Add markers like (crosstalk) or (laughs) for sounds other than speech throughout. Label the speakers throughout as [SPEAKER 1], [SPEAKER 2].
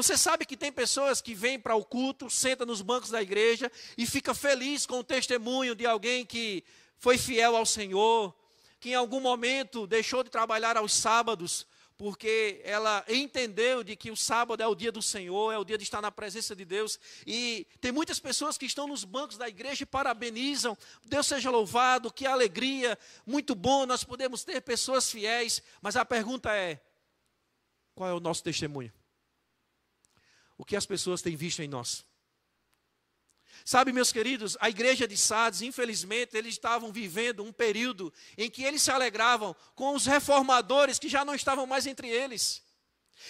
[SPEAKER 1] Você sabe que tem pessoas que vêm para o culto, senta nos bancos da igreja e fica feliz com o testemunho de alguém que foi fiel ao Senhor, que em algum momento deixou de trabalhar aos sábados, porque ela entendeu de que o sábado é o dia do Senhor, é o dia de estar na presença de Deus. E tem muitas pessoas que estão nos bancos da igreja e parabenizam. Deus seja louvado, que alegria, muito bom nós podemos ter pessoas fiéis, mas a pergunta é: qual é o nosso testemunho? o que as pessoas têm visto em nós. Sabe, meus queridos, a igreja de Sardes, infelizmente, eles estavam vivendo um período em que eles se alegravam com os reformadores que já não estavam mais entre eles.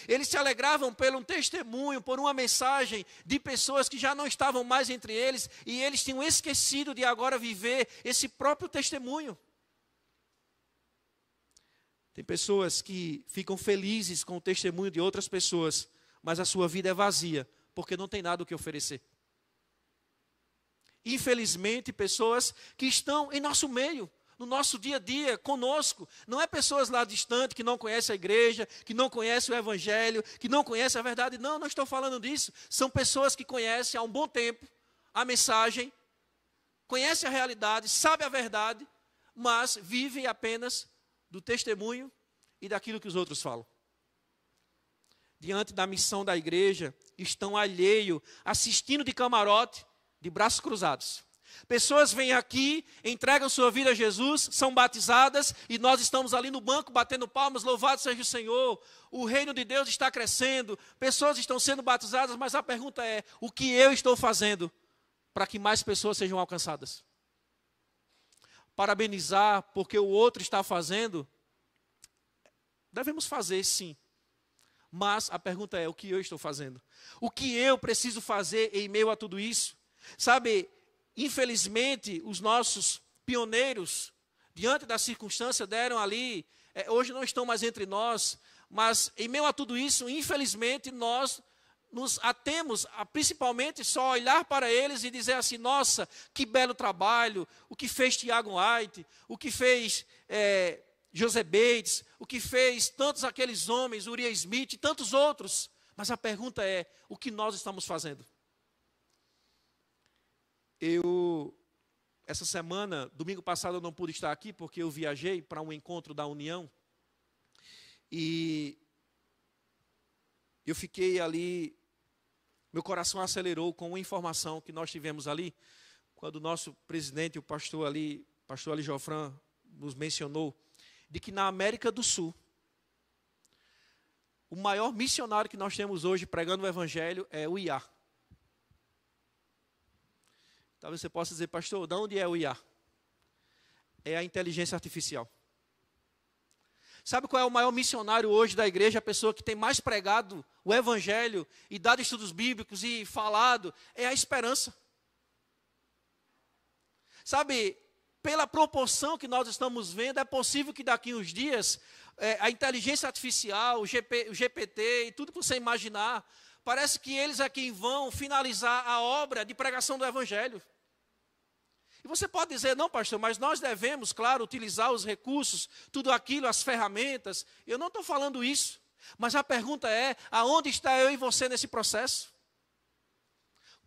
[SPEAKER 1] Eles se alegravam pelo um testemunho, por uma mensagem de pessoas que já não estavam mais entre eles e eles tinham esquecido de agora viver esse próprio testemunho. Tem pessoas que ficam felizes com o testemunho de outras pessoas, mas a sua vida é vazia, porque não tem nada o que oferecer. Infelizmente, pessoas que estão em nosso meio, no nosso dia a dia, conosco. Não é pessoas lá distante que não conhecem a igreja, que não conhecem o evangelho, que não conhecem a verdade. Não, não estou falando disso. São pessoas que conhecem há um bom tempo a mensagem, conhecem a realidade, sabem a verdade, mas vivem apenas do testemunho e daquilo que os outros falam diante da missão da igreja estão alheio, assistindo de camarote, de braços cruzados. Pessoas vêm aqui, entregam sua vida a Jesus, são batizadas e nós estamos ali no banco batendo palmas, louvado seja o Senhor. O reino de Deus está crescendo, pessoas estão sendo batizadas, mas a pergunta é: o que eu estou fazendo para que mais pessoas sejam alcançadas? Parabenizar porque o outro está fazendo, devemos fazer sim, mas a pergunta é: o que eu estou fazendo? O que eu preciso fazer em meio a tudo isso? Sabe, infelizmente, os nossos pioneiros, diante da circunstância, deram ali, é, hoje não estão mais entre nós, mas em meio a tudo isso, infelizmente, nós nos atemos a principalmente só olhar para eles e dizer assim: nossa, que belo trabalho, o que fez Tiago White, o que fez é, José Bates, o que fez tantos aqueles homens, Uriah Smith e tantos outros. Mas a pergunta é: o que nós estamos fazendo? Eu, essa semana, domingo passado eu não pude estar aqui porque eu viajei para um encontro da União e eu fiquei ali, meu coração acelerou com a informação que nós tivemos ali, quando o nosso presidente, o pastor ali, pastor Ali Jofran, nos mencionou de que na América do Sul, o maior missionário que nós temos hoje pregando o Evangelho é o Iá. Talvez você possa dizer, pastor, de onde é o Iá? É a inteligência artificial. Sabe qual é o maior missionário hoje da igreja? A pessoa que tem mais pregado o Evangelho e dado estudos bíblicos e falado? É a esperança. Sabe, pela proporção que nós estamos vendo, é possível que daqui uns dias é, a inteligência artificial, o, GP, o GPT e tudo que você imaginar, parece que eles é quem vão finalizar a obra de pregação do Evangelho. E você pode dizer, não, pastor, mas nós devemos, claro, utilizar os recursos, tudo aquilo, as ferramentas. Eu não estou falando isso. Mas a pergunta é: aonde está eu e você nesse processo?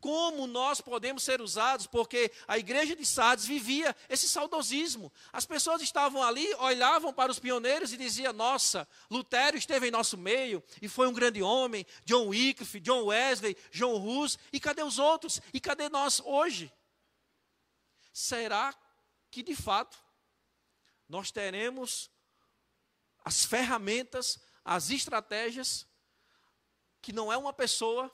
[SPEAKER 1] como nós podemos ser usados, porque a igreja de Sardes vivia esse saudosismo. As pessoas estavam ali, olhavam para os pioneiros e diziam: Nossa, Lutero esteve em nosso meio e foi um grande homem, John Wycliffe, John Wesley, John Hus, e cadê os outros? E cadê nós hoje? Será que de fato nós teremos as ferramentas, as estratégias, que não é uma pessoa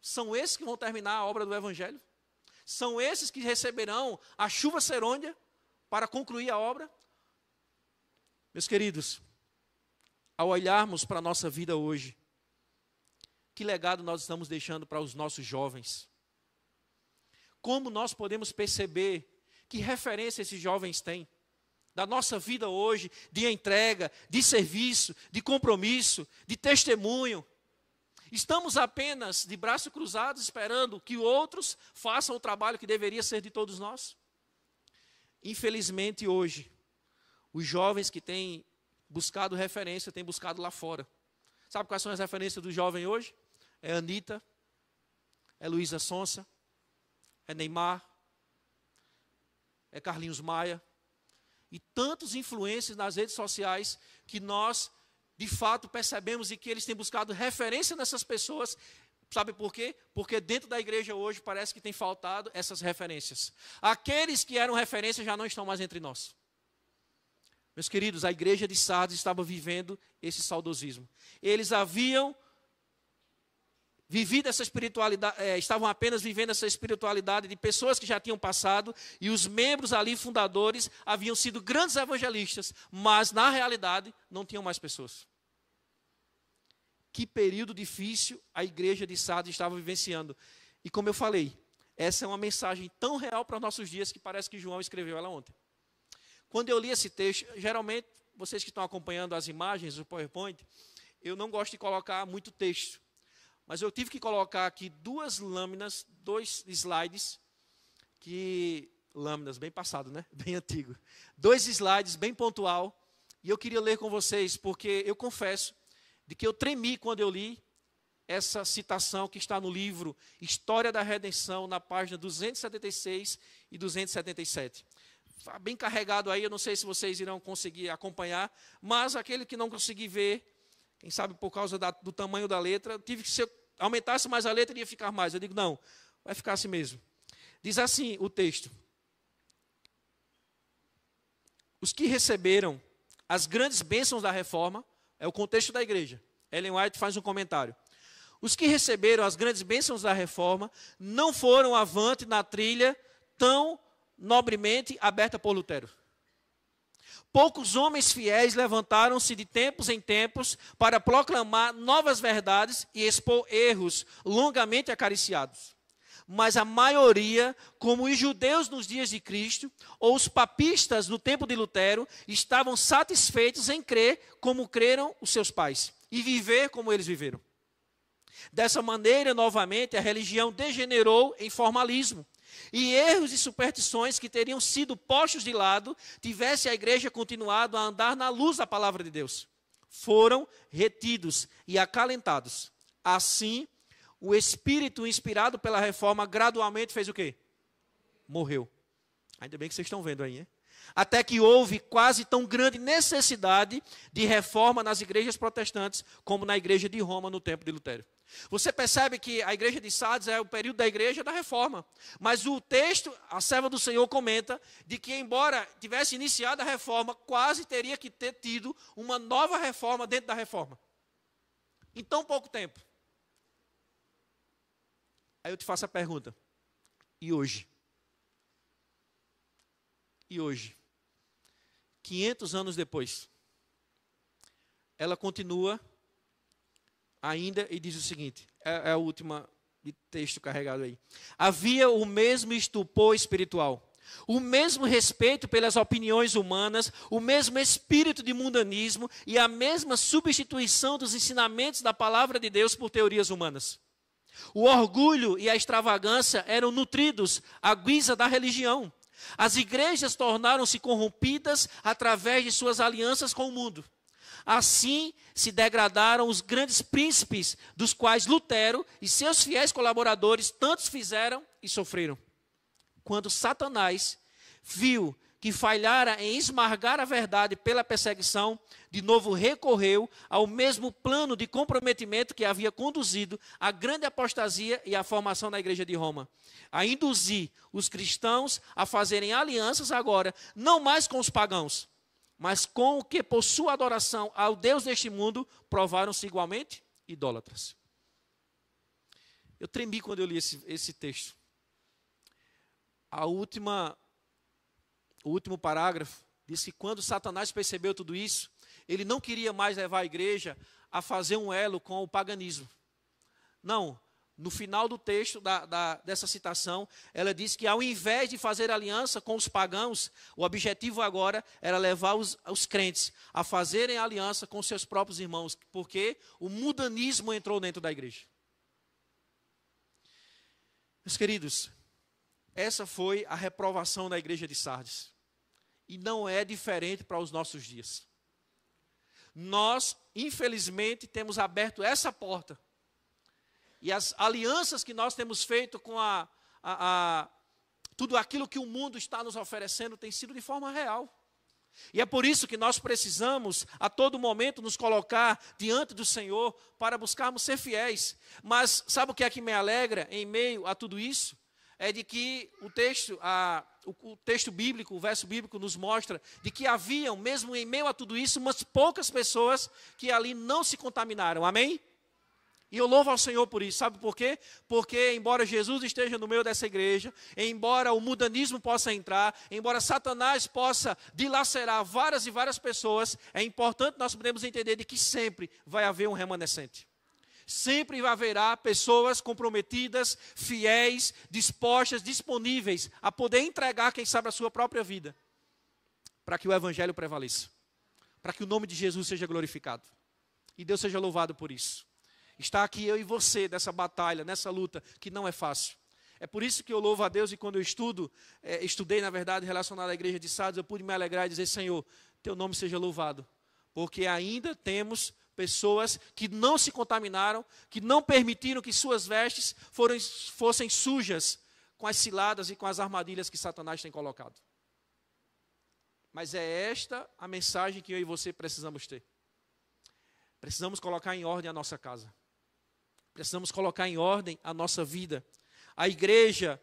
[SPEAKER 1] são esses que vão terminar a obra do Evangelho? São esses que receberão a chuva serônia para concluir a obra? Meus queridos, ao olharmos para a nossa vida hoje, que legado nós estamos deixando para os nossos jovens? Como nós podemos perceber que referência esses jovens têm? Da nossa vida hoje, de entrega, de serviço, de compromisso, de testemunho, Estamos apenas de braços cruzados esperando que outros façam o trabalho que deveria ser de todos nós? Infelizmente, hoje, os jovens que têm buscado referência têm buscado lá fora. Sabe quais são as referências do jovem hoje? É Anitta, é Luísa Sonsa, é Neymar, é Carlinhos Maia e tantos influências nas redes sociais que nós de fato, percebemos e que eles têm buscado referência nessas pessoas. Sabe por quê? Porque dentro da igreja hoje parece que tem faltado essas referências. Aqueles que eram referência já não estão mais entre nós. Meus queridos, a igreja de Sardes estava vivendo esse saudosismo. Eles haviam vivido essa espiritualidade, é, estavam apenas vivendo essa espiritualidade de pessoas que já tinham passado e os membros ali fundadores haviam sido grandes evangelistas, mas na realidade não tinham mais pessoas. Que período difícil a igreja de Sardes estava vivenciando. E como eu falei, essa é uma mensagem tão real para os nossos dias que parece que João escreveu ela ontem. Quando eu li esse texto, geralmente vocês que estão acompanhando as imagens do PowerPoint, eu não gosto de colocar muito texto mas eu tive que colocar aqui duas lâminas, dois slides, que. Lâminas, bem passado, né? (laughs) Bem antigo. Dois slides, bem pontual. E eu queria ler com vocês, porque eu confesso de que eu tremi quando eu li essa citação que está no livro História da Redenção, na página 276 e 277. Tá bem carregado aí, eu não sei se vocês irão conseguir acompanhar, mas aquele que não conseguir ver, quem sabe por causa da, do tamanho da letra, tive que se eu aumentasse mais a letra ia ficar mais. Eu digo, não, vai ficar assim mesmo. Diz assim o texto: Os que receberam as grandes bênçãos da reforma, é o contexto da igreja. Ellen White faz um comentário. Os que receberam as grandes bênçãos da reforma não foram avante na trilha tão nobremente aberta por Lutero. Poucos homens fiéis levantaram-se de tempos em tempos para proclamar novas verdades e expor erros longamente acariciados. Mas a maioria, como os judeus nos dias de Cristo, ou os papistas no tempo de Lutero, estavam satisfeitos em crer como creram os seus pais e viver como eles viveram. Dessa maneira, novamente, a religião degenerou em formalismo e erros e superstições que teriam sido postos de lado, tivesse a igreja continuado a andar na luz da palavra de Deus. Foram retidos e acalentados. Assim, o espírito inspirado pela reforma gradualmente fez o quê? Morreu. Ainda bem que vocês estão vendo aí, hein? Até que houve quase tão grande necessidade de reforma nas igrejas protestantes como na igreja de Roma no tempo de Lutero. Você percebe que a igreja de Sardes é o período da igreja da reforma. Mas o texto, a serva do Senhor comenta, de que embora tivesse iniciado a reforma, quase teria que ter tido uma nova reforma dentro da reforma. Em tão pouco tempo. Aí eu te faço a pergunta: e hoje? E hoje? 500 anos depois, ela continua ainda e diz o seguinte: é, é a última de texto carregado aí. Havia o mesmo estupor espiritual. O mesmo respeito pelas opiniões humanas, o mesmo espírito de mundanismo e a mesma substituição dos ensinamentos da palavra de Deus por teorias humanas. O orgulho e a extravagância eram nutridos à guisa da religião. As igrejas tornaram-se corrompidas através de suas alianças com o mundo. Assim se degradaram os grandes príncipes, dos quais Lutero e seus fiéis colaboradores tantos fizeram e sofreram. Quando Satanás viu que falhara em esmargar a verdade pela perseguição, de novo recorreu ao mesmo plano de comprometimento que havia conduzido à grande apostasia e à formação da Igreja de Roma, a induzir os cristãos a fazerem alianças agora, não mais com os pagãos, mas com o que, por sua adoração ao Deus deste mundo, provaram-se igualmente idólatras. Eu tremi quando eu li esse, esse texto. A última, o último parágrafo diz que quando Satanás percebeu tudo isso, ele não queria mais levar a igreja a fazer um elo com o paganismo. Não, no final do texto da, da, dessa citação, ela diz que ao invés de fazer aliança com os pagãos, o objetivo agora era levar os, os crentes a fazerem aliança com seus próprios irmãos, porque o mudanismo entrou dentro da igreja. Meus queridos, essa foi a reprovação da igreja de Sardes. E não é diferente para os nossos dias. Nós, infelizmente, temos aberto essa porta e as alianças que nós temos feito com a, a, a tudo aquilo que o mundo está nos oferecendo tem sido de forma real. E é por isso que nós precisamos, a todo momento, nos colocar diante do Senhor para buscarmos ser fiéis. Mas sabe o que é que me alegra em meio a tudo isso? É de que o texto, a, o, o texto bíblico, o verso bíblico nos mostra de que haviam, mesmo em meio a tudo isso, umas poucas pessoas que ali não se contaminaram. Amém? E eu louvo ao Senhor por isso, sabe por quê? Porque, embora Jesus esteja no meio dessa igreja, embora o mudanismo possa entrar, embora Satanás possa dilacerar várias e várias pessoas, é importante nós podemos entender de que sempre vai haver um remanescente. Sempre haverá pessoas comprometidas, fiéis, dispostas, disponíveis a poder entregar, quem sabe, a sua própria vida, para que o Evangelho prevaleça, para que o nome de Jesus seja glorificado. E Deus seja louvado por isso. Está aqui eu e você nessa batalha, nessa luta, que não é fácil. É por isso que eu louvo a Deus e quando eu estudo, é, estudei, na verdade, relacionado à igreja de Sardes, eu pude me alegrar e dizer: Senhor, teu nome seja louvado. Porque ainda temos pessoas que não se contaminaram, que não permitiram que suas vestes foram, fossem sujas com as ciladas e com as armadilhas que Satanás tem colocado. Mas é esta a mensagem que eu e você precisamos ter. Precisamos colocar em ordem a nossa casa. Precisamos colocar em ordem a nossa vida. A igreja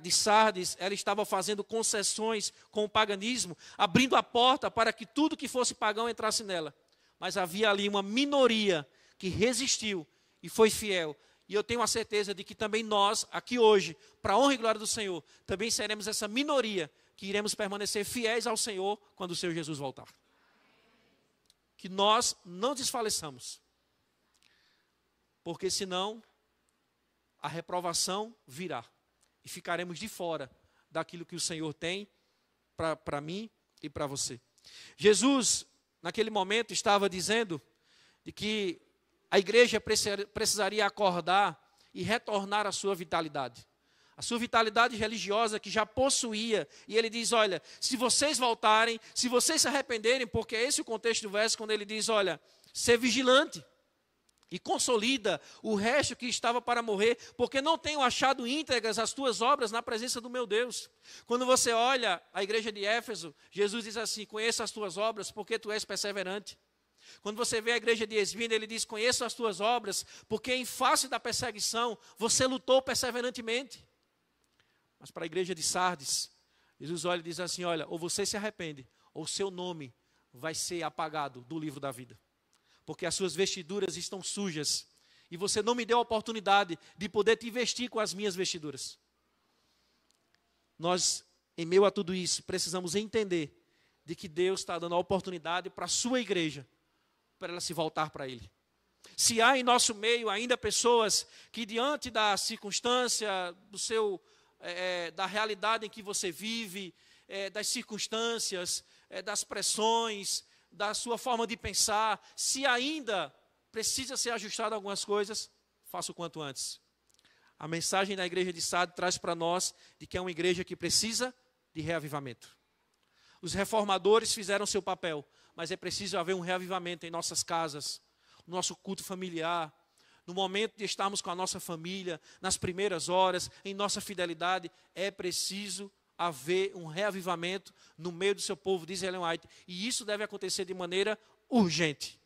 [SPEAKER 1] de Sardes, ela estava fazendo concessões com o paganismo, abrindo a porta para que tudo que fosse pagão entrasse nela. Mas havia ali uma minoria que resistiu e foi fiel. E eu tenho a certeza de que também nós, aqui hoje, para a honra e glória do Senhor, também seremos essa minoria que iremos permanecer fiéis ao Senhor quando o Senhor Jesus voltar. Que nós não desfaleçamos porque senão a reprovação virá e ficaremos de fora daquilo que o Senhor tem para mim e para você. Jesus, naquele momento, estava dizendo de que a igreja precisaria acordar e retornar à sua vitalidade. A sua vitalidade religiosa que já possuía. E ele diz: Olha, se vocês voltarem, se vocês se arrependerem, porque esse é esse o contexto do verso, quando ele diz: Olha, ser vigilante e consolida o resto que estava para morrer, porque não tenho achado íntegras as tuas obras na presença do meu Deus. Quando você olha a igreja de Éfeso, Jesus diz assim: Conheça as tuas obras, porque tu és perseverante. Quando você vê a igreja de Esmirna, ele diz: Conheça as tuas obras, porque em face da perseguição você lutou perseverantemente. Mas para a igreja de Sardes, Jesus olha e diz assim: Olha, ou você se arrepende, ou seu nome vai ser apagado do livro da vida porque as suas vestiduras estão sujas. E você não me deu a oportunidade de poder te vestir com as minhas vestiduras. Nós, em meio a tudo isso, precisamos entender de que Deus está dando a oportunidade para a sua igreja, para ela se voltar para Ele. Se há em nosso meio ainda pessoas que, diante da circunstância, do seu, é, da realidade em que você vive, é, das circunstâncias, é, das pressões, da sua forma de pensar, se ainda precisa ser ajustado algumas coisas, faça o quanto antes. A mensagem da igreja de Sade traz para nós de que é uma igreja que precisa de reavivamento. Os reformadores fizeram seu papel, mas é preciso haver um reavivamento em nossas casas, no nosso culto familiar, no momento de estarmos com a nossa família, nas primeiras horas, em nossa fidelidade, é preciso haver um reavivamento no meio do seu povo, diz Ellen White, e isso deve acontecer de maneira urgente.